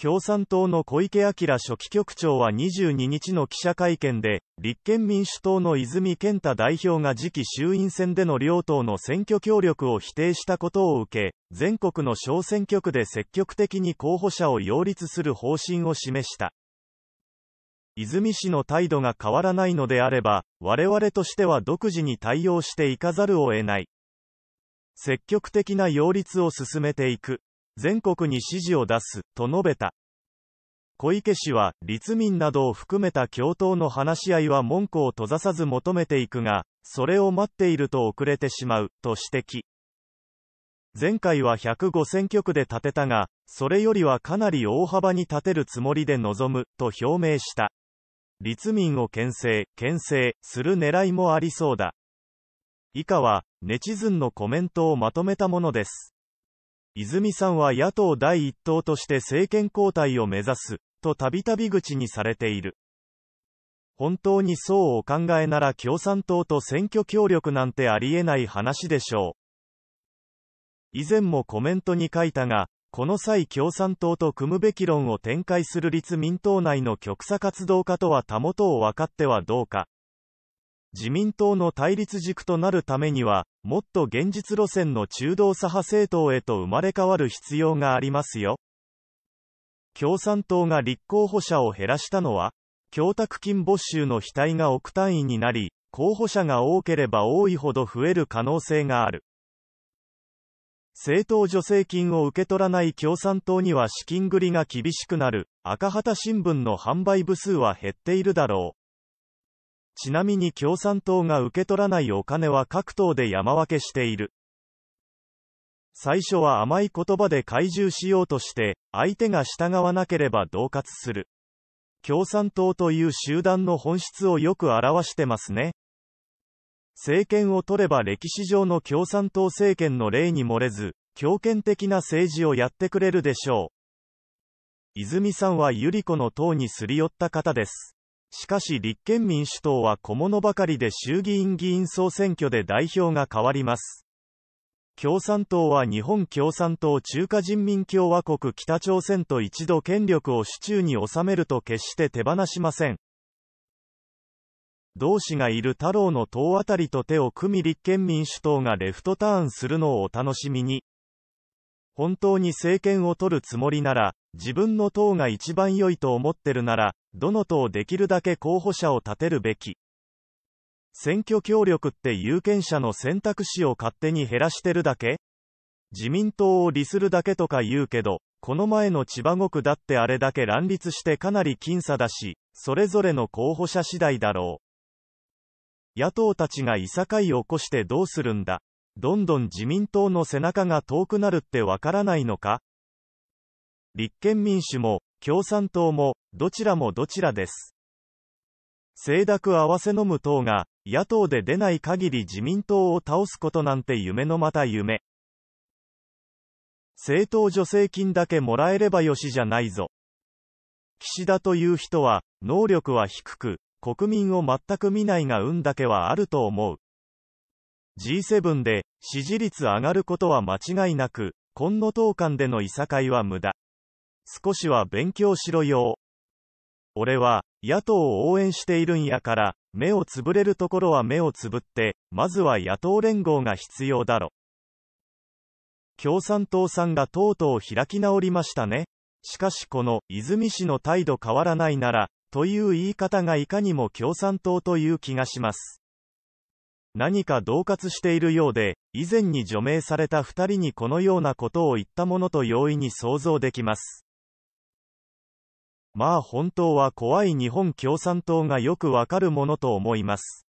共産党の小池晃書記局長は22日の記者会見で、立憲民主党の泉健太代表が次期衆院選での両党の選挙協力を否定したことを受け、全国の小選挙区で積極的に候補者を擁立する方針を示した。泉氏の態度が変わらないのであれば、我々としては独自に対応していかざるを得ない。積極的な擁立を進めていく。全国に指示を出す、と述べた。小池氏は、立民などを含めた共闘の話し合いは門戸を閉ざさず求めていくが、それを待っていると遅れてしまう、と指摘。前回は105選挙区で建てたが、それよりはかなり大幅に立てるつもりで臨む、と表明した。立民を牽制、牽制、する狙いもありそうだ。以下は、ネチズンのコメントをまとめたものです。泉さんは野党第一党として政権交代を目指す、とたびたび口にされている。本当にそうお考えなら共産党と選挙協力なんてありえない話でしょう。以前もコメントに書いたが、この際共産党と組むべき論を展開する立民党内の極左活動家とはたもとを分かってはどうか、自民党の対立軸となるためには、もっと現実路線の中道左派政党へと生まれ変わる必要がありますよ。共産党が立候補者を減らしたのは、供託金没収の額が億単位になり、候補者が多ければ多いほど増える可能性がある。政党助成金を受け取らない共産党には資金繰りが厳しくなる。赤旗新聞の販売部数は減っているだろう。ちなみに共産党が受け取らないお金は各党で山分けしている。最初は甘い言葉で懐柔しようとして、相手が従わなければ恫喝する。共産党という集団の本質をよく表してますね。政権を取れば歴史上の共産党政権の例に漏れず、強権的な政治をやってくれるでしょう。泉さんは百合子の党にすり寄った方です。しかし立憲民主党は小物ばかりで衆議院議員総選挙で代表が変わります。共産党は日本共産党中華人民共和国北朝鮮と一度権力を手中に収めると決して手放しません。同志がいる太郎の党あたりと手を組み立憲民主党がレフトターンするのをお楽しみに。本当に政権を取るつもりなら、自分の党が一番良いと思ってるなら、どの党できるだけ候補者を立てるべき。選挙協力って有権者の選択肢を勝手に減らしてるだけ自民党を利するだけとか言うけど、この前の千葉5区だってあれだけ乱立してかなり僅差だし、それぞれの候補者次第だろう。野党たちがいさかい起こしてどうするんだ。どんどん自民党の背中が遠くなるってわからないのか立憲民主も、共産党も、どちらもどちらです。清濁合わせのむ党が、野党で出ない限り自民党を倒すことなんて夢のまた夢。政党助成金だけもらえればよしじゃないぞ。岸田という人は、能力は低く、国民を全く見ないが運だけはあると思う。G7 で、支持率上がることは間違いなく、今の党間でのいさかいは無駄。少しは勉強しろよ。俺は、野党を応援しているんやから、目をつぶれるところは目をつぶって、まずは野党連合が必要だろ。共産党さんがとうとう開き直りましたね。しかしこの、泉氏の態度変わらないなら、という言い方がいかにも共産党という気がします。何か恫喝しているようで、以前に除名された2人にこのようなことを言ったものと容易に想像できます。まあ本当は怖い日本共産党がよくわかるものと思います。